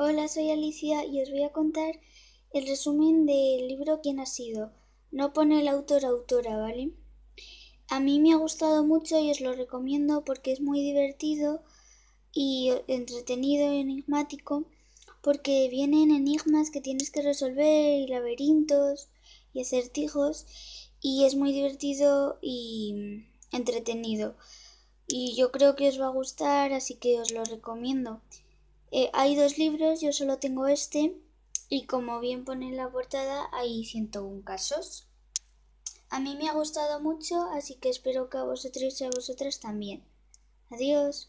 Hola, soy Alicia y os voy a contar el resumen del libro ¿Quién ha sido? No pone el autor autora, ¿vale? A mí me ha gustado mucho y os lo recomiendo porque es muy divertido y entretenido y enigmático porque vienen enigmas que tienes que resolver y laberintos y acertijos y es muy divertido y entretenido y yo creo que os va a gustar así que os lo recomiendo. Eh, hay dos libros, yo solo tengo este y como bien pone en la portada hay 101 casos. A mí me ha gustado mucho, así que espero que a vosotros y a vosotras también. Adiós.